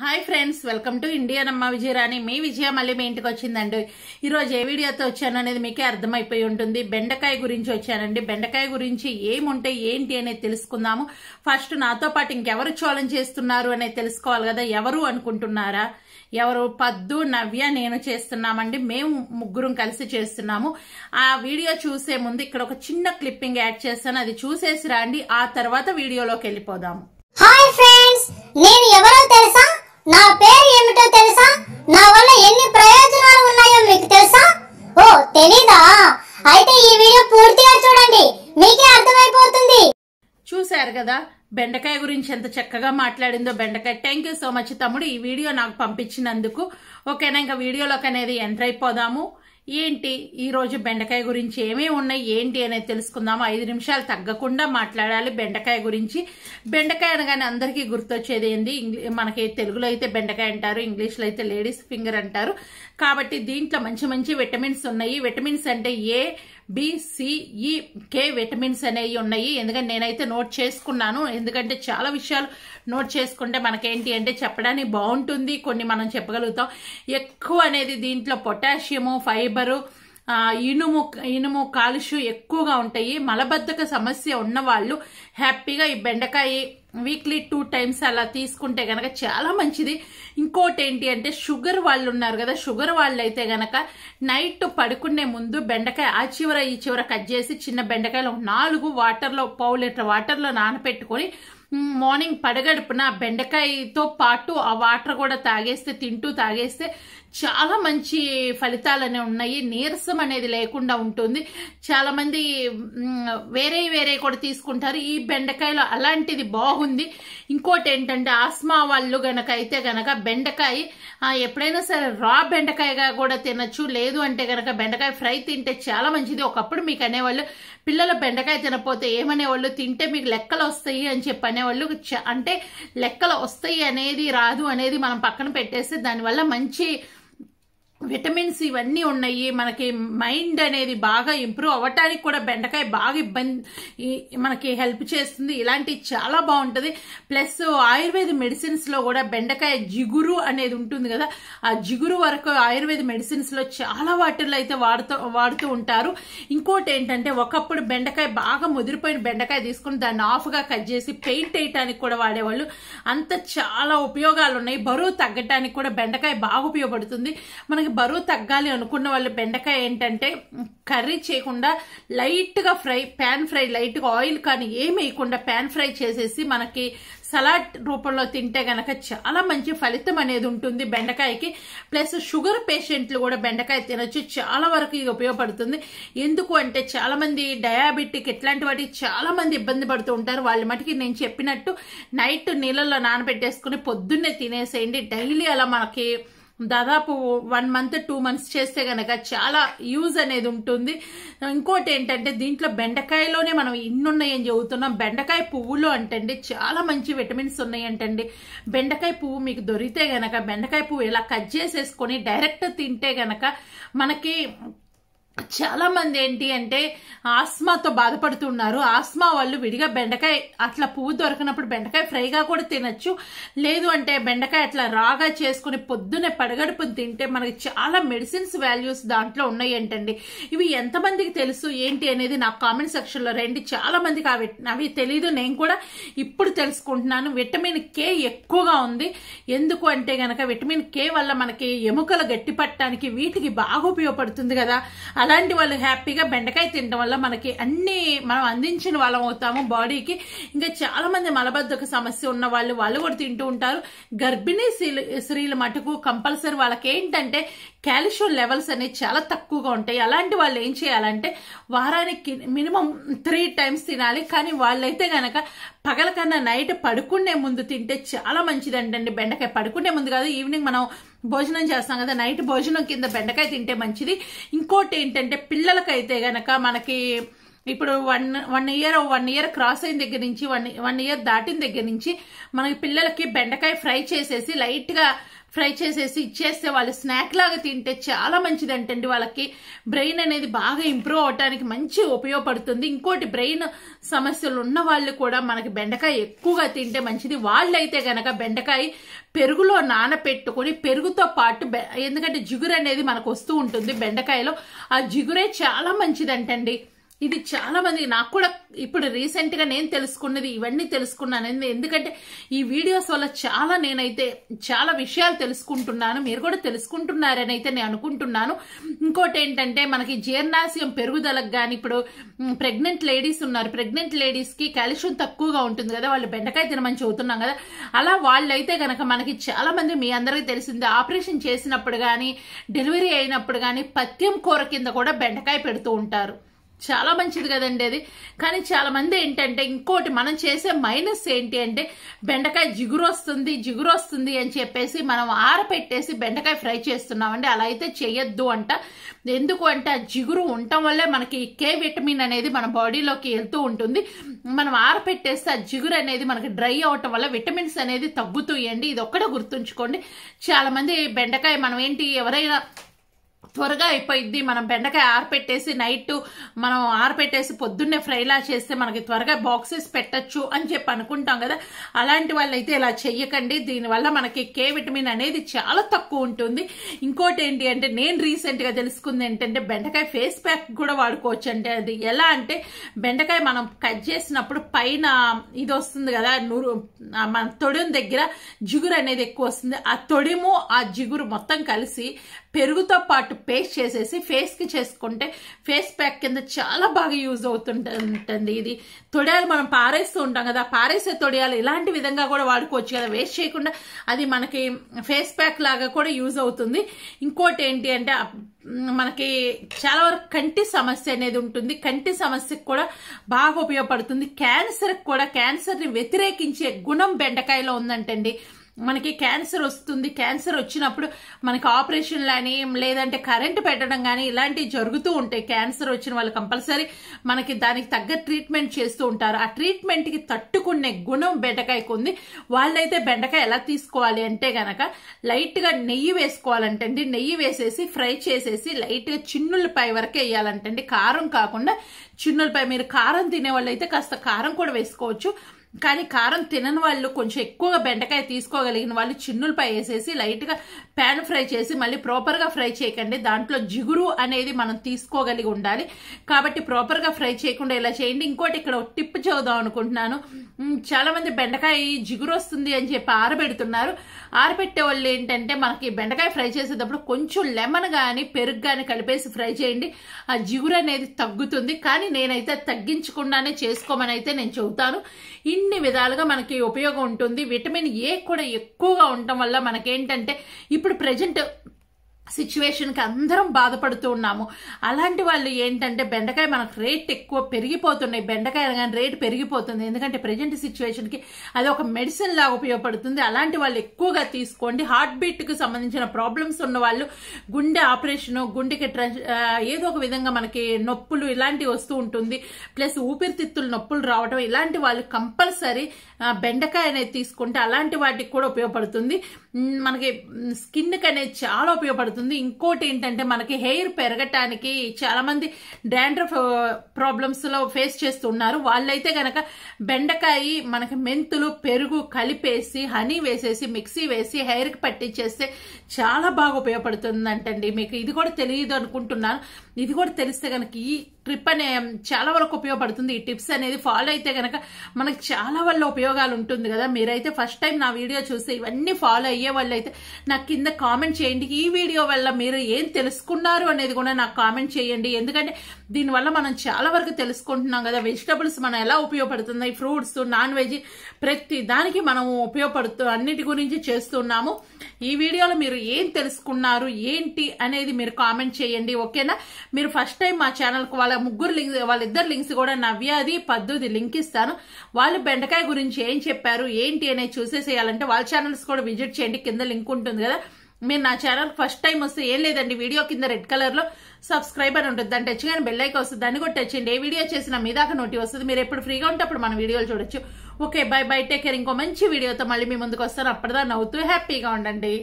hi friends welcome to Indian అమ్మ విజయరాణి మీ విజయ మళ్ళీ మీ ఇంటికి వచ్చిందండి ఈరోజు ఏ వీడియోతో వచ్చాను అనేది మీకే అర్థమైపోయి ఉంటుంది బెండకాయ గురించి వచ్చానండి బెండకాయ గురించి ఏముంటే ఏంటి అనేది తెలుసుకుందాము ఫస్ట్ నాతో పాటు ఇంకెవరు చోళం చేస్తున్నారు అనేది తెలుసుకోవాలి కదా ఎవరు అనుకుంటున్నారా ఎవరు పద్దు నవ్య నేను చేస్తున్నామండి మేము ముగ్గురం కలిసి చేస్తున్నాము ఆ వీడియో చూసే ముందు ఇక్కడ ఒక చిన్న క్లిప్పింగ్ యాడ్ చేస్తాను అది చూసేసి రండి ఆ తర్వాత వీడియోలోకి వెళ్ళిపోదాము హాయ్ ఫ్రెండ్స్ నేను ఎవరో తెలుసా నా పేరు ఏమిటో తెలుసా నా వల్ల ఎన్ని ప్రయోజనాలు ఉన్నాయో మీకు తెలుసా ఓ తెలీదా అయితే ఈ వీడియో పూర్తిగా చూడండి మీకే అర్థమైపోతుంది చూశారు కదా బెండకాయ గురించి ఎంత చక్కగా మాట్లాడిందో బెండకాయ థ్యాంక్ యూ సో మచ్ తమ్ముడు ఈ వీడియో నాకు పంపించినందుకు ఓకేనా ఇంకా వీడియోలోకి అనేది ఎంటర్ అయిపోదాము ఏంటి ఈరోజు బెండకాయ గురించి ఏమేమి ఉన్నాయి ఏంటి అనేది తెలుసుకుందాం ఐదు నిమిషాలు తగ్గకుండా మాట్లాడాలి బెండకాయ గురించి బెండకాయ అనగానే అందరికీ గుర్తొచ్చేది ఏంది మనకి తెలుగులో అయితే బెండకాయ అంటారు ఇంగ్లీష్లో అయితే లేడీస్ ఫింగర్ అంటారు కాబట్టి దీంట్లో మంచి మంచి విటమిన్స్ ఉన్నాయి విటమిన్స్ అంటే ఏ బీసీఈ కే విటమిన్స్ అనేవి ఉన్నాయి ఎందుకంటే నేనైతే నోట్ చేసుకున్నాను ఎందుకంటే చాలా విషయాలు నోట్ చేసుకుంటే మనకేంటి అంటే చెప్పడానికి బాగుంటుంది కొన్ని మనం చెప్పగలుగుతాం ఎక్కువ అనేది దీంట్లో పొటాషియము ఫైబరు ఇనుము ఇనుము కాలుష్యం ఎక్కువగా ఉంటాయి మలబద్ధక సమస్య ఉన్నవాళ్ళు హ్యాపీగా ఈ బెండకాయ వీక్లీ టూ టైమ్స్ అలా తీసుకుంటే గనక చాలా మంచిది ఇంకోటి ఏంటి అంటే షుగర్ వాళ్ళు ఉన్నారు కదా షుగర్ వాళ్ళు అయితే గనక నైట్ పడుకునే ముందు బెండకాయ ఆ చివర ఈ చివర కట్ చేసి చిన్న బెండకాయలు నాలుగు వాటర్లో పావు లీటర్ వాటర్లో నానపెట్టుకొని మార్నింగ్ పడగడుపున బెండకాయతో పాటు ఆ వాటర్ కూడా తాగేస్తే తింటూ తాగేస్తే చాలా మంచి ఫలితాలనే ఉన్నాయి నీరసం అనేది లేకుండా ఉంటుంది చాలా మంది వేరే వేరే కూడా తీసుకుంటారు ఈ బెండకాయలో అలాంటిది బాగుంది ఇంకోటి ఏంటంటే ఆస్మా వాళ్ళు గనక అయితే గనక బెండకాయ ఎప్పుడైనా సరే రా బెండకాయగా కూడా తినచ్చు లేదు అంటే గనక బెండకాయ ఫ్రై తింటే చాలా మంచిది ఒకప్పుడు మీకు అనేవాళ్ళు పిల్లలు బెండకాయ తినపోతే ఏమనేవాళ్ళు తింటే మీకు లెక్కలు వస్తాయి అని చెప్పి అనేవాళ్ళు అంటే లెక్కలు వస్తాయి అనేది రాదు అనేది మనం పక్కన పెట్టేస్తే దానివల్ల మంచి విటమిన్స్ ఇవన్నీ ఉన్నాయి మనకి మైండ్ అనేది బాగా ఇంప్రూవ్ అవ్వటానికి కూడా బెండకాయ బాగా ఇబ్బంది మనకి హెల్ప్ చేస్తుంది ఇలాంటివి చాలా బాగుంటుంది ప్లస్ ఆయుర్వేద మెడిసిన్స్లో కూడా బెండకాయ జిగురు అనేది ఉంటుంది కదా ఆ జిగురు వరకు ఆయుర్వేద మెడిసిన్స్లో చాలా వాటిల్లో అయితే వాడుతూ వాడుతూ ఉంటారు ఇంకోటి ఏంటంటే ఒకప్పుడు బెండకాయ బాగా ముదిరిపోయిన బెండకాయ తీసుకుని దాన్ని ఆఫ్గా కట్ చేసి పెయింట్ వేయటానికి కూడా వాడేవాళ్ళు అంత చాలా ఉపయోగాలు ఉన్నాయి బరువు తగ్గటానికి కూడా బెండకాయ బాగా ఉపయోగపడుతుంది మనకి బరువు తగ్గాలి అనుకున్న వాళ్ళు బెండకాయ ఏంటంటే కర్రీ చేయకుండా లైట్గా ఫ్రై ప్యాన్ ఫ్రై లైట్గా ఆయిల్ కానీ ఏమి వేయకుండా ప్యాన్ ఫ్రై చేసేసి మనకి సలాడ్ రూపంలో తింటే గనక చాలా మంచి ఫలితం అనేది ఉంటుంది బెండకాయకి ప్లస్ షుగర్ పేషెంట్లు కూడా బెండకాయ తినొచ్చు చాలా వరకు ఇది ఉపయోగపడుతుంది ఎందుకు అంటే చాలా మంది డయాబెటిక్ ఇట్లాంటి వాటికి చాలా మంది ఇబ్బంది పడుతూ ఉంటారు వాళ్ళ మటుకి నేను చెప్పినట్టు నైట్ నీళ్ళల్లో నానబెట్టేసుకుని పొద్దున్నే తినేసేయండి డైలీ అలా మనకి దాదాపు వన్ మంత్ టూ మంత్స్ చేస్తే కనుక చాలా యూజ్ అనేది ఉంటుంది ఇంకోటి ఏంటంటే దీంట్లో బెండకాయలోనే మనం ఇన్ని ఉన్నాయని చెబుతున్నాం బెండకాయ పువ్వులు అంటండి చాలా మంచి విటమిన్స్ ఉన్నాయి అంటండి బెండకాయ పువ్వు మీకు దొరికితే గనక బెండకాయ పువ్వు ఇలా కట్ చేసేసుకొని డైరెక్ట్ తింటే గనక మనకి చాలా మంది ఏంటి అంటే ఆస్మాతో బాధపడుతున్నారు ఆస్మా వాళ్ళు విడిగా బెండకాయ అట్లా పువ్వు దొరికినప్పుడు బెండకాయ ఫ్రైగా కూడా తినచ్చు లేదు అంటే బెండకాయ అట్లా రాగా చేసుకుని పొద్దునే పడగడుపుని తింటే మనకి చాలా మెడిసిన్స్ వాల్యూస్ దాంట్లో ఉన్నాయి ఏంటండి ఇవి ఎంతమందికి తెలుసు ఏంటి అనేది నాకు కామెంట్ సెక్షన్లో రండి చాలా మందికి అవి అవి తెలీదు నేను కూడా ఇప్పుడు తెలుసుకుంటున్నాను విటమిన్ కే ఎక్కువగా ఉంది ఎందుకు అంటే గనక విటమిన్ కే వల్ల మనకి ఎముకలు గట్టిపట్టడానికి వీటికి బాగా ఉపయోగపడుతుంది కదా అలాంటి వాళ్ళు హ్యాపీగా బెండకాయ తినడం వల్ల మనకి అన్ని మనం అందించిన వాళ్ళం అవుతాము బాడీకి ఇంకా చాలా మంది మలబద్ధక సమస్య ఉన్న వాళ్ళు వాళ్ళు కూడా తింటూ ఉంటారు గర్భిణీ స్త్రీలు మటుకు కంపల్సరీ వాళ్ళకి ఏంటంటే కాల్షియం లెవెల్స్ అనేవి చాలా తక్కువగా ఉంటాయి అలాంటి వాళ్ళు ఏం చేయాలంటే వారానికి మినిమం త్రీ టైమ్స్ తినాలి కానీ వాళ్ళైతే గనక పగల నైట్ పడుకునే ముందు తింటే చాలా మంచిదంటండి బెండకాయ పడుకునే ముందు కాదు ఈవినింగ్ మనం భోజనం చేస్తాం కదా నైట్ భోజనం కింద బెండకాయ తింటే మంచిది ఇంకోటి ఏంటంటే పిల్లలకైతే గనక మనకి ఇప్పుడు one one year one year cross అయిన దగ్గర నుంచి వన్ వన్ ఇయర్ దాటిన దగ్గర నుంచి మన పిల్లలకి బెండకాయ ఫ్రై చేసేసి లైట్గా ఫ్రై చేసేసి ఇచ్చేస్తే వాళ్ళు స్నాక్ లాగా తింటే చాలా మంచిది అంటండి వాళ్ళకి బ్రెయిన్ అనేది బాగా ఇంప్రూవ్ అవటానికి మంచి ఉపయోగపడుతుంది ఇంకోటి బ్రెయిన్ సమస్యలు ఉన్న వాళ్ళు కూడా మనకి బెండకాయ ఎక్కువగా తింటే మంచిది వాళ్ళైతే గనక బెండకాయ పెరుగులో నానపెట్టుకుని పెరుగుతో పాటు ఎందుకంటే జిగురు అనేది మనకు వస్తూ ఉంటుంది బెండకాయలో ఆ జిగురే చాలా మంచిదంటండి ఇది చాలా మంది నాకు కూడా ఇప్పుడు రీసెంట్ గా నేను తెలుసుకున్నది ఇవన్నీ తెలుసుకున్నాను ఎందుకంటే ఈ వీడియోస్ వల్ల చాలా నేనైతే చాలా విషయాలు తెలుసుకుంటున్నాను మీరు కూడా తెలుసుకుంటున్నారని అయితే నేను అనుకుంటున్నాను ఇంకోటి ఏంటంటే మనకి జీర్ణాశయం పెరుగుదలకు కానీ ఇప్పుడు ప్రెగ్నెంట్ లేడీస్ ఉన్నారు ప్రెగ్నెంట్ లేడీస్ కి కాల్షియం తక్కువగా ఉంటుంది కదా వాళ్ళు బెండకాయ తినమని చెబుతున్నాం కదా అలా వాళ్ళైతే గనక మనకి చాలా మంది మీ అందరికీ తెలిసింది ఆపరేషన్ చేసినప్పుడు కానీ డెలివరీ అయినప్పుడు కానీ పత్యం కూర కింద కూడా బెండకాయ పెడుతూ ఉంటారు చాలా మంచిది కదండి అది కానీ చాలామంది ఏంటంటే ఇంకోటి మనం చేసే మైనస్ ఏంటి అంటే బెండకాయ జిగురు వస్తుంది జిగురు వస్తుంది అని చెప్పేసి మనం ఆరపెట్టేసి బెండకాయ ఫ్రై చేస్తున్నామండి అలా అయితే చేయొద్దు అంట ఎందుకు అంటే ఆ జిగురు ఉండటం వల్లే మనకి కే విటమిన్ అనేది మన బాడీలోకి వెళ్తూ ఉంటుంది మనం ఆరపెట్టేస్తే ఆ జిగురు అనేది మనకి డ్రై అవటం వల్ల విటమిన్స్ అనేది తగ్గుతాయండి ఇది ఒక్కడే గుర్తుంచుకోండి చాలామంది బెండకాయ మనం ఏంటి ఎవరైనా త్వరగా అయిపోయింది మనం బెండకాయ ఆరపెట్టేసి నైట్ మనం ఆరపెట్టేసి పొద్దున్నే ఫ్రైలా చేస్తే మనకి త్వరగా బాక్సెస్ పెట్టచ్చు అని చెప్పి అనుకుంటాం కదా అలాంటి వాళ్ళైతే ఇలా చెయ్యకండి దీనివల్ల మనకి కే విటమిన్ అనేది చాలా తక్కువ ఉంటుంది ఇంకోటి ఏంటి అంటే నేను రీసెంట్గా తెలుసుకుంది ఏంటంటే బెండకాయ ఫేస్ ప్యాక్ కూడా వాడుకోవచ్చు అంటే అది ఎలా అంటే బెండకాయ మనం కట్ చేసినప్పుడు పైన ఇది వస్తుంది కదా నూరు మన తొడిన దగ్గర జిగురు అనేది ఎక్కువ వస్తుంది ఆ తొడిము ఆ జిగురు మొత్తం కలిసి పెరుగుతో పాటు పేస్ట్ చేసేసి ఫేస్కి చేసుకుంటే ఫేస్ ప్యాక్ కింద చాలా బాగా యూజ్ అవుతుంటుంటుంది ఇది తొడియాలు మనం పారేస్తూ ఉంటాం కదా పారేసే తొడియాలు ఇలాంటి విధంగా కూడా వాడుకోవచ్చు కదా వేస్ట్ చేయకుండా అది మనకి ఫేస్ ప్యాక్ లాగా కూడా యూజ్ అవుతుంది ఇంకోటి ఏంటి అంటే మనకి చాలా వరకు కంటి సమస్య అనేది ఉంటుంది కంటి సమస్యకు కూడా బాగా ఉపయోగపడుతుంది క్యాన్సర్కి కూడా క్యాన్సర్ని వ్యతిరేకించే గుణం బెండకాయలో ఉందంటండి మనకి క్యాన్సర్ వస్తుంది క్యాన్సర్ వచ్చినప్పుడు మనకి ఆపరేషన్లు అని లేదంటే కరెంట్ పెట్టడం కానీ ఇలాంటివి జరుగుతూ ఉంటాయి క్యాన్సర్ వచ్చిన వాళ్ళు కంపల్సరీ మనకి దానికి తగ్గ ట్రీట్మెంట్ చేస్తూ ఉంటారు ఆ ట్రీట్మెంట్కి తట్టుకునే గుణం బెండకాయకు ఉంది వాళ్ళైతే బెండకాయ ఎలా తీసుకోవాలి అంటే గనక లైట్గా నెయ్యి వేసుకోవాలంటండి నెయ్యి వేసేసి ఫ్రై చేసేసి లైట్గా చిన్నులపై వరకు వేయాలంటండి కారం కాకుండా చిన్నులపై మీరు కారం తినే వాళ్ళు అయితే కాస్త కారం కూడా వేసుకోవచ్చు కానీ కారం తినని వాళ్ళు కొంచెం ఎక్కువగా బెండకాయ తీసుకోగలిగిన వాళ్ళు చిన్నులపై వేసేసి లైట్గా ప్యాన్ ఫ్రై చేసి మళ్ళీ ప్రాపర్గా ఫ్రై చేయకండి దాంట్లో జిగురు అనేది మనం తీసుకోగలిగి ఉండాలి కాబట్టి ప్రాపర్గా ఫ్రై చేయకుండా ఇలా చేయండి ఇంకోటి ఇక్కడ టిప్ చదుదాం అనుకుంటున్నాను చాలామంది బెండకాయ జిగురు వస్తుంది అని చెప్పి ఆరబెడుతున్నారు ఆరబెట్టే వాళ్ళు ఏంటంటే మనకి బెండకాయ ఫ్రై చేసేటప్పుడు కొంచెం లెమన్ కానీ పెరుగు కానీ కలిపేసి ఫ్రై చేయండి ఆ జిగురు అనేది తగ్గుతుంది కానీ నేనైతే తగ్గించకుండానే చేసుకోమని అయితే నేను చెబుతాను అన్ని విధాలుగా మనకి ఉపయోగం ఉంటుంది విటమిన్ ఏ కూడా ఎక్కువగా ఉండటం వల్ల మనకేంటంటే ఇప్పుడు ప్రజెంట్ సిచ్యువేషన్కి అందరం బాధపడుతూ ఉన్నాము అలాంటి వాళ్ళు ఏంటంటే బెండకాయ మనకు రేట్ ఎక్కువ పెరిగిపోతున్నాయి బెండకాయ కానీ రేట్ పెరిగిపోతుంది ఎందుకంటే ప్రజెంట్ సిచ్యువేషన్కి అది ఒక మెడిసిన్ లాగా ఉపయోగపడుతుంది అలాంటి వాళ్ళు ఎక్కువగా తీసుకోండి హార్ట్ బీట్కి సంబంధించిన ప్రాబ్లమ్స్ ఉన్న వాళ్ళు గుండె ఆపరేషన్ గుండెకి ఏదో ఒక విధంగా మనకి నొప్పులు ఇలాంటివి వస్తూ ఉంటుంది ప్లస్ ఊపిరితిత్తులు నొప్పులు రావడం ఇలాంటి వాళ్ళు కంపల్సరీ బెండకాయ అనేది తీసుకుంటే అలాంటి వాటికి కూడా ఉపయోగపడుతుంది మనకి స్కిన్కి అనేది చాలా ఉపయోగపడుతుంది పడుతుంది ఇంకోటి ఏంటంటే మనకి హెయిర్ పెరగటానికి చాలామంది డాండ్రఫ్ ప్రాబ్లమ్స్లో ఫేస్ చేస్తున్నారు వాళ్ళైతే గనక బెండకాయ మనకి మెంతులు పెరుగు కలిపేసి హనీ వేసేసి మిక్సీ వేసి హెయిర్కి పట్టించేస్తే చాలా బాగా ఉపయోగపడుతుందంటండి మీకు ఇది కూడా తెలియదు అనుకుంటున్నాను ఇది కూడా తెలిస్తే కనుక ఈ ట్రిప్ అనే చాలా వరకు ఉపయోగపడుతుంది ఈ టిప్స్ అనేది ఫాలో అయితే కనుక మనకు చాలా వల్ల ఉపయోగాలు ఉంటుంది కదా మీరైతే ఫస్ట్ టైం నా వీడియో చూస్తే ఇవన్నీ ఫాలో అయ్యే వాళ్ళు అయితే నాకు కింద కామెంట్ చేయండి ఈ వీడియో వల్ల మీరు ఏం తెలుసుకున్నారు అనేది కూడా నాకు కామెంట్ చేయండి ఎందుకంటే దీనివల్ల మనం చాలా వరకు తెలుసుకుంటున్నాం కదా వెజిటబుల్స్ మనం ఎలా ఉపయోగపడుతున్నాయి ఫ్రూట్స్ నాన్ వెజ్ ప్రతి దానికి మనం ఉపయోగపడుతూ అన్నిటి గురించి చేస్తున్నాము ఈ వీడియోలో మీరు ఏం తెలుసుకున్నారు ఏంటి అనేది మీరు కామెంట్ చేయండి ఓకేనా మీరు ఫస్ట్ టైం మా ఛానల్కి వాళ్ళ ముగ్గురు లింక్ వాళ్ళిద్దరు లింక్స్ కూడా నవ్యాది పద్దుది లింక్ ఇస్తాను వాళ్ళు బెండకాయ గురించి ఏం చెప్పారు ఏంటి అనేది చూసేసేయాలంటే వాళ్ళ ఛానల్స్ కూడా విజిట్ చేయండి కింద లింక్ ఉంటుంది కదా మీరు నా ఛానల్ ఫస్ట్ టైం వస్తే ఏం లేదండి వీడియో కింద రెడ్ కలర్ లో సబ్స్క్రైబ్ అని ఉంటుంది దాన్ని టచ్ కానీ బెల్లైకి వస్తుంది దాన్ని కూడా టచ్ ఏ వీడియో చేసినా మీ దాకా నోటి వస్తుంది మీరు ఎప్పుడు ఫ్రీగా ఉంటే అప్పుడు మన వీడియోలు చూడొచ్చు okay bye bye take care ఇంకో మంచి వీడియోతో మళ్ళీ మీ ముందుకు వస్తాను అప్పటిదా నవ్వుతూ హ్యాపీగా ఉండండి